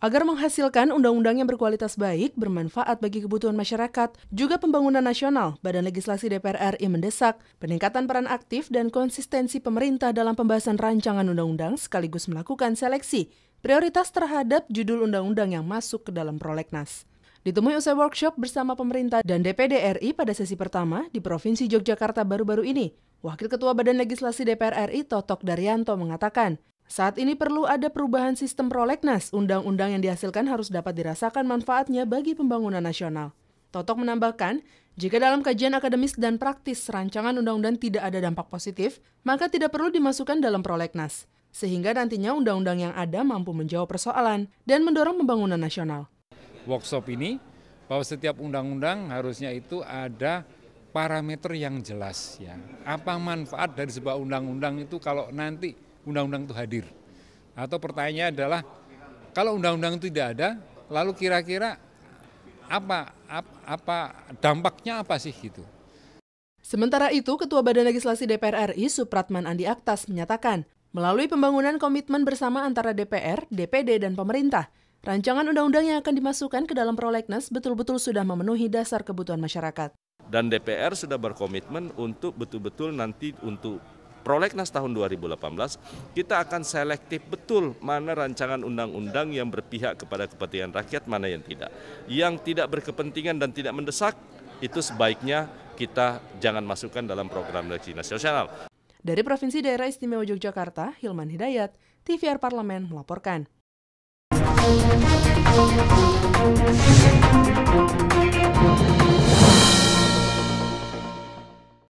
Agar menghasilkan undang-undang yang berkualitas baik, bermanfaat bagi kebutuhan masyarakat, juga pembangunan nasional, Badan Legislasi DPR RI mendesak peningkatan peran aktif dan konsistensi pemerintah dalam pembahasan rancangan undang-undang sekaligus melakukan seleksi prioritas terhadap judul undang-undang yang masuk ke dalam prolegnas. Ditemui usai workshop bersama pemerintah dan DPD RI pada sesi pertama di Provinsi Yogyakarta baru-baru ini, Wakil Ketua Badan Legislasi DPR RI Totok Daryanto mengatakan, saat ini perlu ada perubahan sistem prolegnas, undang-undang yang dihasilkan harus dapat dirasakan manfaatnya bagi pembangunan nasional. Totok menambahkan, jika dalam kajian akademis dan praktis rancangan undang-undang tidak ada dampak positif, maka tidak perlu dimasukkan dalam prolegnas, sehingga nantinya undang-undang yang ada mampu menjawab persoalan dan mendorong pembangunan nasional workshop ini bahwa setiap undang-undang harusnya itu ada parameter yang jelas ya. Apa manfaat dari sebuah undang-undang itu kalau nanti undang-undang itu hadir? Atau pertanyaannya adalah kalau undang-undang itu tidak ada, lalu kira-kira apa, apa dampaknya apa sih gitu? Sementara itu, Ketua Badan Legislasi DPR RI Supratman Andi Aktas menyatakan, melalui pembangunan komitmen bersama antara DPR, DPD, dan pemerintah, Rancangan undang-undang yang akan dimasukkan ke dalam prolegnas betul-betul sudah memenuhi dasar kebutuhan masyarakat. Dan DPR sudah berkomitmen untuk betul-betul nanti untuk prolegnas tahun 2018 kita akan selektif betul mana rancangan undang-undang yang berpihak kepada kepentingan rakyat mana yang tidak. Yang tidak berkepentingan dan tidak mendesak itu sebaiknya kita jangan masukkan dalam program legislasi nasional. Dari Provinsi Daerah Istimewa Yogyakarta, Hilman Hidayat, TVR Parlemen melaporkan. Thank you.